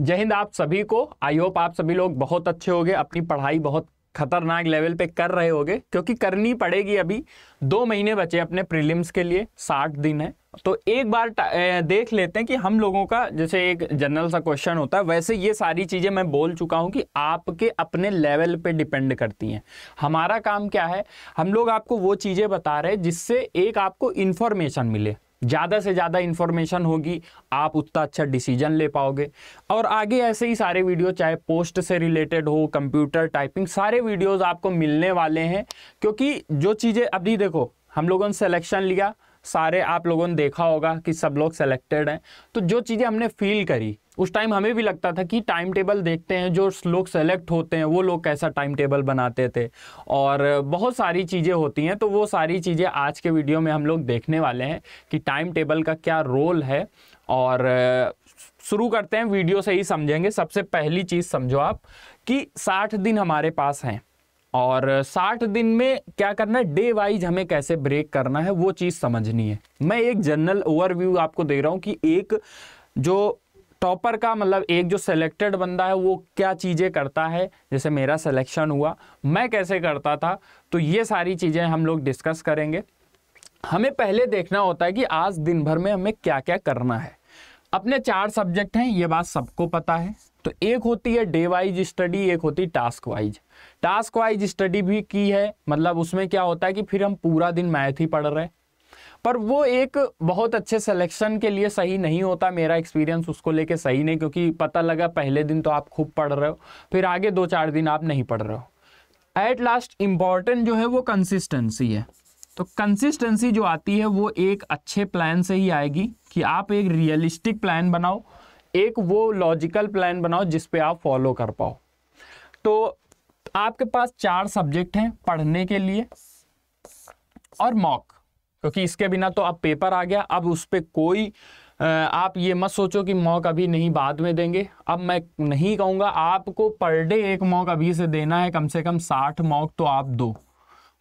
जय हिंद आप सभी को आई होप आप सभी लोग बहुत अच्छे हो अपनी पढ़ाई बहुत खतरनाक लेवल पे कर रहे होगे क्योंकि करनी पड़ेगी अभी दो महीने बचे अपने प्रीलिम्स के लिए साठ दिन है तो एक बार देख लेते हैं कि हम लोगों का जैसे एक जनरल सा क्वेश्चन होता है वैसे ये सारी चीज़ें मैं बोल चुका हूँ कि आपके अपने लेवल पे डिपेंड करती हैं हमारा काम क्या है हम लोग आपको वो चीज़ें बता रहे हैं जिससे एक आपको इन्फॉर्मेशन मिले ज़्यादा से ज़्यादा इन्फॉर्मेशन होगी आप उतना अच्छा डिसीजन ले पाओगे और आगे ऐसे ही सारे वीडियो चाहे पोस्ट से रिलेटेड हो कंप्यूटर टाइपिंग सारे वीडियोस आपको मिलने वाले हैं क्योंकि जो चीज़ें अभी देखो हम लोगों ने सिलेक्शन लिया सारे आप लोगों ने देखा होगा कि सब लोग सेलेक्टेड हैं तो जो चीज़ें हमने फील करी उस टाइम हमें भी लगता था कि टाइम टेबल देखते हैं जो लोग सेलेक्ट होते हैं वो लोग कैसा टाइम टेबल बनाते थे और बहुत सारी चीज़ें होती हैं तो वो सारी चीज़ें आज के वीडियो में हम लोग देखने वाले हैं कि टाइम टेबल का क्या रोल है और शुरू करते हैं वीडियो से ही समझेंगे सबसे पहली चीज़ समझो आप कि साठ दिन हमारे पास हैं और साठ दिन में क्या करना है डे वाइज हमें कैसे ब्रेक करना है वो चीज़ समझनी है मैं एक जनरल ओवरव्यू आपको दे रहा हूँ कि एक जो टॉपर का मतलब एक जो सिलेक्टेड बंदा है वो क्या चीज़ें करता है जैसे मेरा सिलेक्शन हुआ मैं कैसे करता था तो ये सारी चीज़ें हम लोग डिस्कस करेंगे हमें पहले देखना होता है कि आज दिन भर में हमें क्या क्या करना है अपने चार सब्जेक्ट हैं ये बात सबको पता है तो एक होती है डे वाइज स्टडी एक होती है task wise task wise study भी की है मतलब उसमें क्या होता है कि फिर हम पूरा दिन मैथ ही पढ़ रहे हैं पर वो एक बहुत अच्छे सिलेक्शन के लिए सही नहीं होता मेरा एक्सपीरियंस उसको लेके सही नहीं क्योंकि पता लगा पहले दिन तो आप खूब पढ़ रहे हो फिर आगे दो चार दिन आप नहीं पढ़ रहे हो एट लास्ट इम्पॉर्टेंट जो है वो कंसिस्टेंसी है तो कंसिस्टेंसी जो आती है वो एक अच्छे प्लान से ही आएगी कि आप एक रियलिस्टिक प्लान बनाओ एक वो लॉजिकल प्लान बनाओ जिस पे आप फॉलो कर पाओ तो आपके पास चार सब्जेक्ट हैं पढ़ने के लिए और मॉक क्योंकि इसके बिना तो अब पेपर आ गया अब उस पर कोई आप ये मत सोचो कि मॉक अभी नहीं बाद में देंगे अब मैं नहीं कहूँगा आपको पर डे एक मॉक अभी से देना है कम से कम साठ मॉक तो आप दो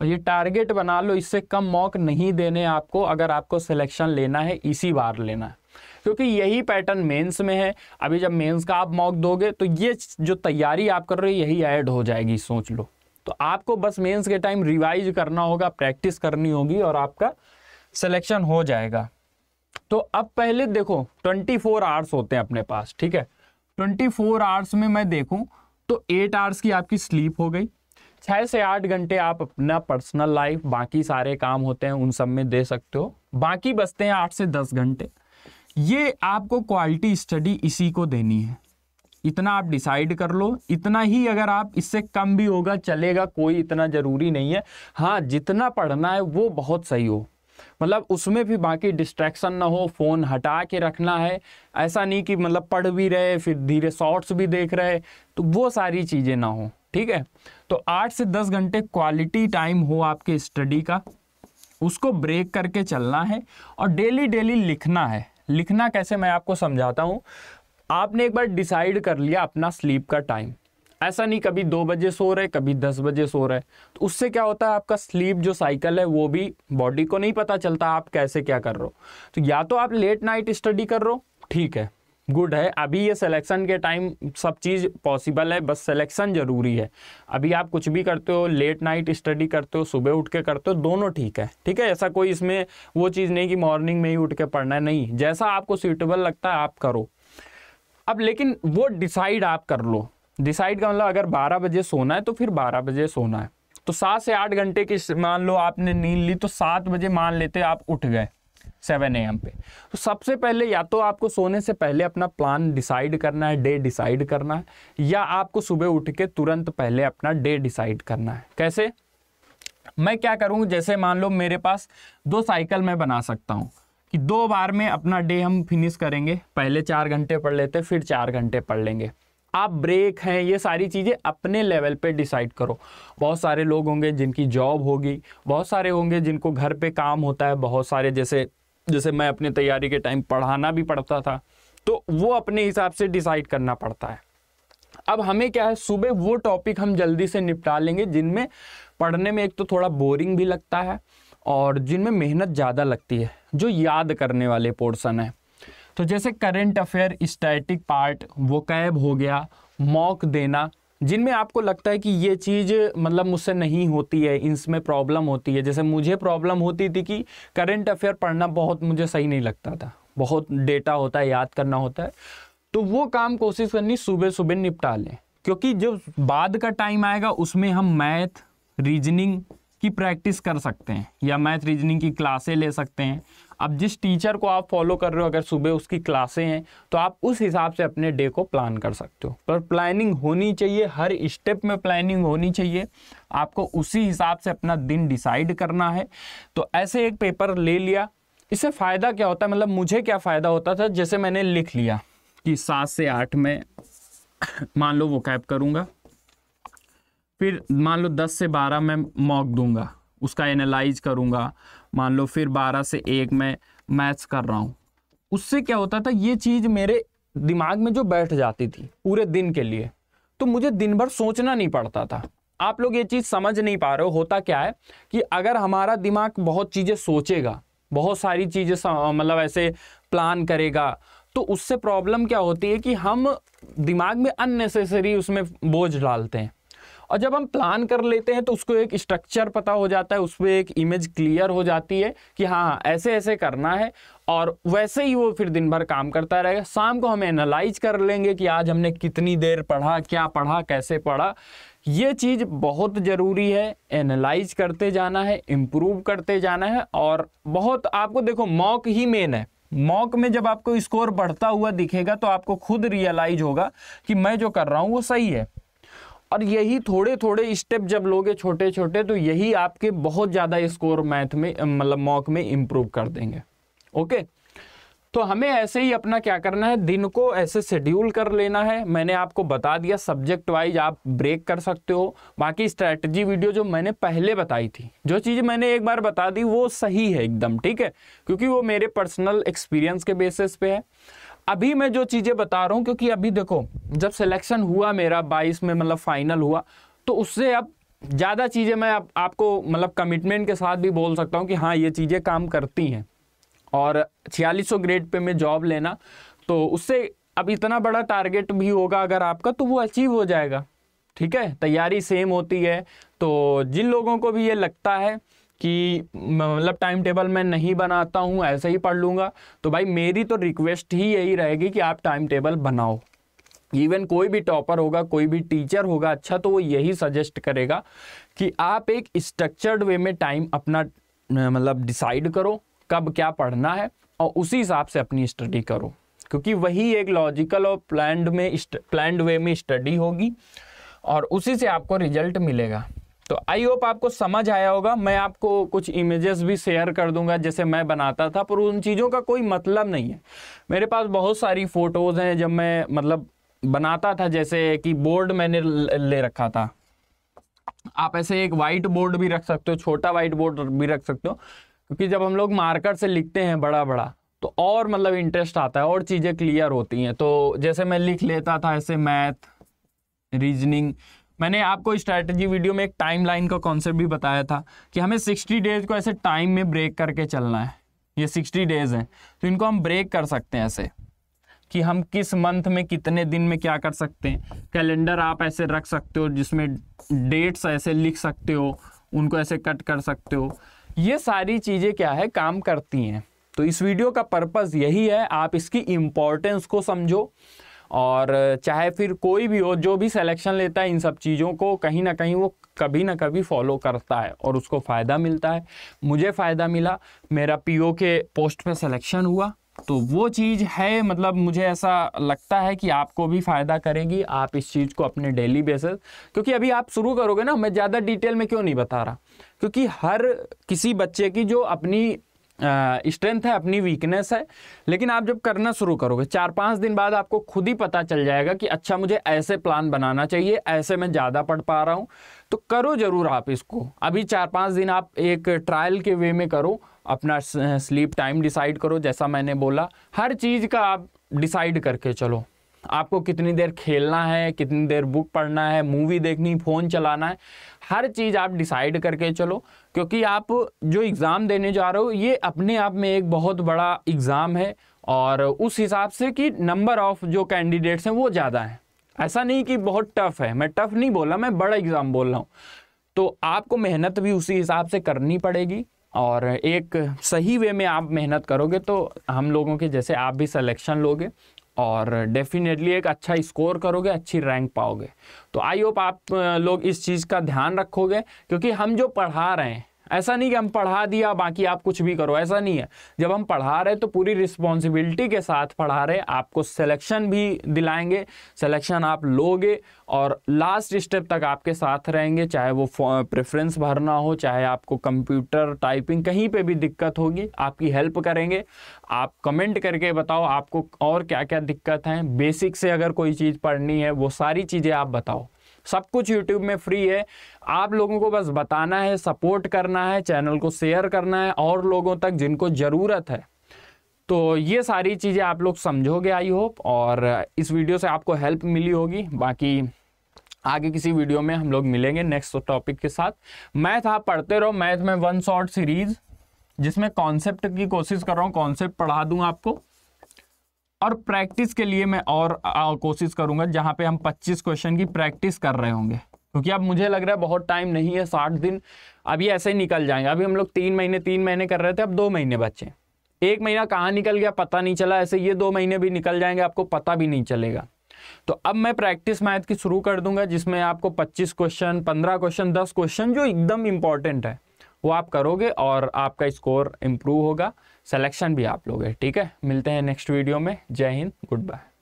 और ये टारगेट बना लो इससे कम मॉक नहीं देने आपको अगर आपको सिलेक्शन लेना है इसी बार लेना है क्योंकि यही पैटर्न मेंस में है अभी जब मेंस का आप मॉक दोगे तो ये जो तैयारी आप कर रहे हो यही ऐड हो जाएगी सोच लो तो आपको बस मेंस के टाइम रिवाइज करना होगा प्रैक्टिस करनी होगी और आपका सिलेक्शन हो जाएगा तो अब पहले देखो 24 फोर आवर्स होते हैं अपने पास ठीक है 24 फोर आवर्स में मैं देखूं तो 8 आवर्स की आपकी स्लीप हो गई छः से आठ घंटे आप अपना पर्सनल लाइफ बाकी सारे काम होते हैं उन सब में दे सकते हो बाकी बचते हैं आठ से दस घंटे ये आपको क्वालिटी स्टडी इसी को देनी है इतना आप डिसाइड कर लो इतना ही अगर आप इससे कम भी होगा चलेगा कोई इतना ज़रूरी नहीं है हाँ जितना पढ़ना है वो बहुत सही हो मतलब उसमें भी बाकी डिस्ट्रैक्शन ना हो फ़ोन हटा के रखना है ऐसा नहीं कि मतलब पढ़ भी रहे फिर धीरे शॉर्ट्स भी देख रहे तो वो सारी चीज़ें ना हो ठीक है तो आठ से दस घंटे क्वालिटी टाइम हो आपके स्टडी का उसको ब्रेक करके चलना है और डेली डेली लिखना है लिखना कैसे मैं आपको समझाता हूँ आपने एक बार डिसाइड कर लिया अपना स्लीप का टाइम ऐसा नहीं कभी दो बजे सो रहे कभी दस बजे सो रहे तो उससे क्या होता है आपका स्लीप जो साइकिल है वो भी बॉडी को नहीं पता चलता आप कैसे क्या कर रहे हो तो या तो आप लेट नाइट स्टडी कर रहे हो ठीक है गुड है अभी ये सिलेक्शन के टाइम सब चीज़ पॉसिबल है बस सिलेक्शन ज़रूरी है अभी आप कुछ भी करते हो लेट नाइट स्टडी करते हो सुबह उठ के करते हो दोनों ठीक है ठीक है ऐसा कोई इसमें वो चीज़ नहीं कि मॉर्निंग में ही उठ के पढ़ना है नहीं जैसा आपको सूटेबल लगता है आप करो अब लेकिन वो डिसाइड आप कर लो डिसाइड का मतलब अगर 12 बजे सोना है तो फिर 12 बजे सोना है तो सात से आठ घंटे की मान लो आपने नींद ली तो सात बजे मान लेते आप उठ गए सेवन एम पे तो सबसे पहले या तो आपको सोने से पहले अपना प्लान डिसाइड करना है डे डिसाइड करना है या आपको सुबह उठ के तुरंत पहले अपना डे डिसाइड करना है कैसे मैं क्या करूँ जैसे मान लो मेरे पास दो साइकिल मैं बना सकता हूँ कि दो बार में अपना डे हम फिनिश करेंगे पहले चार घंटे पढ़ लेते फिर चार घंटे पढ़ लेंगे आप ब्रेक हैं ये सारी चीज़ें अपने लेवल पे डिसाइड करो बहुत सारे लोग होंगे जिनकी जॉब होगी बहुत सारे होंगे जिनको घर पे काम होता है बहुत सारे जैसे जैसे मैं अपने तैयारी के टाइम पढ़ाना भी पड़ता था तो वो अपने हिसाब से डिसाइड करना पड़ता है अब हमें क्या है सुबह वो टॉपिक हम जल्दी से निपटा लेंगे जिनमें पढ़ने में एक तो थोड़ा बोरिंग भी लगता है और जिनमें मेहनत ज़्यादा लगती है जो याद करने वाले पोर्सन है तो जैसे करेंट अफेयर स्टैटिक पार्ट वो कैब हो गया मॉक देना जिनमें आपको लगता है कि ये चीज़ मतलब मुझसे नहीं होती है इसमें प्रॉब्लम होती है जैसे मुझे प्रॉब्लम होती थी कि करंट अफेयर पढ़ना बहुत मुझे सही नहीं लगता था बहुत डेटा होता है याद करना होता है तो वो काम कोशिश करनी सुबह सुबह निपटा लें क्योंकि जब बाद का टाइम आएगा उसमें हम मैथ रीजनिंग की प्रैक्टिस कर सकते हैं या मैथ रीजनिंग की क्लासें ले सकते हैं अब जिस टीचर को आप फॉलो कर रहे हो अगर सुबह उसकी क्लासें हैं तो आप उस हिसाब से अपने डे को प्लान कर सकते हो पर प्लानिंग होनी चाहिए हर स्टेप में प्लानिंग होनी चाहिए आपको उसी हिसाब से अपना दिन डिसाइड करना है तो ऐसे एक पेपर ले लिया इससे फ़ायदा क्या होता है मतलब मुझे क्या फ़ायदा होता था जैसे मैंने लिख लिया कि सात से आठ में मान लो वो कैब करूँगा फिर मान लो दस से बारह में मॉक दूंगा उसका एनालाइज करूँगा मान लो फिर बारह से एक में मैथ्स कर रहा हूँ उससे क्या होता था ये चीज़ मेरे दिमाग में जो बैठ जाती थी पूरे दिन के लिए तो मुझे दिन भर सोचना नहीं पड़ता था आप लोग ये चीज़ समझ नहीं पा रहे हो होता क्या है कि अगर हमारा दिमाग बहुत चीज़ें सोचेगा बहुत सारी चीज़ें मतलब ऐसे प्लान करेगा तो उससे प्रॉब्लम क्या होती है कि हम दिमाग में अननेसेसरी उसमें बोझ डालते हैं और जब हम प्लान कर लेते हैं तो उसको एक स्ट्रक्चर पता हो जाता है उस पर एक इमेज क्लियर हो जाती है कि हाँ, हाँ ऐसे ऐसे करना है और वैसे ही वो फिर दिन भर काम करता रहेगा शाम को हम एनालाइज कर लेंगे कि आज हमने कितनी देर पढ़ा क्या पढ़ा कैसे पढ़ा ये चीज़ बहुत ज़रूरी है एनालाइज करते जाना है इम्प्रूव करते जाना है और बहुत आपको देखो मॉक ही मेन है मॉक में जब आपको स्कोर बढ़ता हुआ दिखेगा तो आपको खुद रियलाइज होगा कि मैं जो कर रहा हूँ वो सही है और यही थोड़े थोड़े स्टेप जब लोगे छोटे छोटे तो यही आपके बहुत ज़्यादा स्कोर मैथ में मतलब मॉक में इम्प्रूव कर देंगे ओके तो हमें ऐसे ही अपना क्या करना है दिन को ऐसे शेड्यूल कर लेना है मैंने आपको बता दिया सब्जेक्ट वाइज आप ब्रेक कर सकते हो बाकी स्ट्रैटेजी वीडियो जो मैंने पहले बताई थी जो चीज़ मैंने एक बार बता दी वो सही है एकदम ठीक है क्योंकि वो मेरे पर्सनल एक्सपीरियंस के बेसिस पे है अभी मैं जो चीज़ें बता रहा हूँ क्योंकि अभी देखो जब सिलेक्शन हुआ मेरा बाईस में मतलब फाइनल हुआ तो उससे अब ज़्यादा चीज़ें मैं आप, आपको मतलब कमिटमेंट के साथ भी बोल सकता हूँ कि हाँ ये चीज़ें काम करती हैं और छियालीस ग्रेड पे मैं जॉब लेना तो उससे अब इतना बड़ा टारगेट भी होगा अगर आपका तो वो अचीव हो जाएगा ठीक है तैयारी सेम होती है तो जिन लोगों को भी ये लगता है कि मतलब टाइम टेबल मैं नहीं बनाता हूँ ऐसे ही पढ़ लूँगा तो भाई मेरी तो रिक्वेस्ट ही यही रहेगी कि आप टाइम टेबल बनाओ इवन कोई भी टॉपर होगा कोई भी टीचर होगा अच्छा तो वो यही सजेस्ट करेगा कि आप एक स्ट्रक्चर्ड वे में टाइम अपना मतलब डिसाइड करो कब क्या पढ़ना है और उसी हिसाब से अपनी स्टडी करो क्योंकि वही एक लॉजिकल और प्लान्ड में प्लान्ड वे में स्टडी होगी और उसी से आपको रिजल्ट मिलेगा तो आई होप आपको समझ आया होगा मैं आपको कुछ इमेजेस भी शेयर कर दूंगा जैसे मैं बनाता था पर उन चीज़ों का कोई मतलब नहीं है मेरे पास बहुत सारी फ़ोटोज़ हैं जब मैं मतलब बनाता था जैसे कि बोर्ड मैंने ले रखा था आप ऐसे एक वाइट बोर्ड भी रख सकते हो छोटा वाइट बोर्ड भी रख सकते हो क्योंकि जब हम लोग मार्कर से लिखते हैं बड़ा बड़ा तो और मतलब इंटरेस्ट आता है और चीज़ें क्लियर होती हैं तो जैसे मैं लिख लेता था ऐसे मैथ रीजनिंग मैंने आपको स्ट्रैटेजी वीडियो में एक टाइम लाइन का कॉन्सेप्ट भी बताया था कि हमें सिक्सटी डेज को ऐसे टाइम में ब्रेक करके चलना है ये सिक्सटी डेज हैं तो इनको हम ब्रेक कर सकते हैं ऐसे कि हम किस मंथ में कितने दिन में क्या कर सकते हैं कैलेंडर आप ऐसे रख सकते हो जिसमें डेट्स ऐसे लिख सकते हो उनको ऐसे कट कर सकते हो ये सारी चीज़ें क्या है काम करती हैं तो इस वीडियो का पर्पज़ यही है आप इसकी इम्पोर्टेंस को समझो और चाहे फिर कोई भी हो जो भी सिलेक्शन लेता है इन सब चीज़ों को कहीं ना कहीं वो कभी ना कभी फॉलो करता है और उसको फ़ायदा मिलता है मुझे फ़ायदा मिला मेरा पीओ के पोस्ट पे सिलेक्शन हुआ तो वो चीज़ है मतलब मुझे ऐसा लगता है कि आपको भी फ़ायदा करेगी आप इस चीज़ को अपने डेली बेसिस क्योंकि अभी आप शुरू करोगे ना मैं ज़्यादा डिटेल में क्यों नहीं बता रहा क्योंकि हर किसी बच्चे की जो अपनी स्ट्रेंथ है अपनी वीकनेस है लेकिन आप जब करना शुरू करोगे चार पाँच दिन बाद आपको खुद ही पता चल जाएगा कि अच्छा मुझे ऐसे प्लान बनाना चाहिए ऐसे मैं ज़्यादा पढ़ पा रहा हूँ तो करो ज़रूर आप इसको अभी चार पाँच दिन आप एक ट्रायल के वे में करो अपना स्लीप टाइम डिसाइड करो जैसा मैंने बोला हर चीज़ का आप डिसाइड करके चलो आपको कितनी देर खेलना है कितनी देर बुक पढ़ना है मूवी देखनी फ़ोन चलाना है हर चीज़ आप डिसाइड करके चलो क्योंकि आप जो एग्ज़ाम देने जा रहे हो ये अपने आप में एक बहुत बड़ा एग्ज़ाम है और उस हिसाब से कि नंबर ऑफ़ जो कैंडिडेट्स हैं वो ज़्यादा हैं ऐसा नहीं कि बहुत टफ़ है मैं टफ़ नहीं बोला मैं बड़ा एग्ज़ाम बोल रहा हूँ तो आपको मेहनत भी उसी हिसाब से करनी पड़ेगी और एक सही वे में आप मेहनत करोगे तो हम लोगों के जैसे आप भी सिलेक्शन लोगे और डेफिनेटली एक अच्छा स्कोर करोगे अच्छी रैंक पाओगे तो आई होप आप लोग इस चीज़ का ध्यान रखोगे क्योंकि हम जो पढ़ा रहे हैं ऐसा नहीं कि हम पढ़ा दिया बाकी आप कुछ भी करो ऐसा नहीं है जब हम पढ़ा रहे तो पूरी रिस्पॉन्सिबिलिटी के साथ पढ़ा रहे आपको सिलेक्शन भी दिलाएंगे सिलेक्शन आप लोगे और लास्ट स्टेप तक आपके साथ रहेंगे चाहे वो प्रेफरेंस भरना हो चाहे आपको कंप्यूटर टाइपिंग कहीं पे भी दिक्कत होगी आपकी हेल्प करेंगे आप कमेंट करके बताओ आपको और क्या क्या दिक्कत हैं बेसिक से अगर कोई चीज़ पढ़नी है वो सारी चीज़ें आप बताओ सब कुछ यूट्यूब में फ्री है आप लोगों को बस बताना है सपोर्ट करना है चैनल को शेयर करना है और लोगों तक जिनको ज़रूरत है तो ये सारी चीज़ें आप लोग समझोगे आई होप और इस वीडियो से आपको हेल्प मिली होगी बाकी आगे किसी वीडियो में हम लोग मिलेंगे नेक्स्ट टॉपिक के साथ मैथ आप पढ़ते रहो मैथ में वन शॉर्ट सीरीज जिसमें कॉन्सेप्ट की कोशिश कर रहा हूँ कॉन्सेप्ट पढ़ा दूँ आपको और प्रैक्टिस के लिए मैं और कोशिश करूंगा जहां पे हम 25 क्वेश्चन की प्रैक्टिस कर रहे होंगे क्योंकि अब मुझे लग रहा है बहुत टाइम नहीं है साठ दिन अभी ऐसे ही निकल जाएंगे अभी हम लोग तीन महीने तीन महीने कर रहे थे अब दो महीने बचे एक महीना कहाँ निकल गया पता नहीं चला ऐसे ये दो महीने भी निकल जाएंगे आपको पता भी नहीं चलेगा तो अब मैं प्रैक्टिस मैथ की शुरू कर दूंगा जिसमें आपको 25 क्वेश्चन 15 क्वेश्चन 10 क्वेश्चन जो एकदम इंपॉर्टेंट है वो आप करोगे और आपका स्कोर इंप्रूव होगा सेलेक्शन भी आप लोग है ठीक है मिलते हैं नेक्स्ट वीडियो में जय हिंद गुड बाय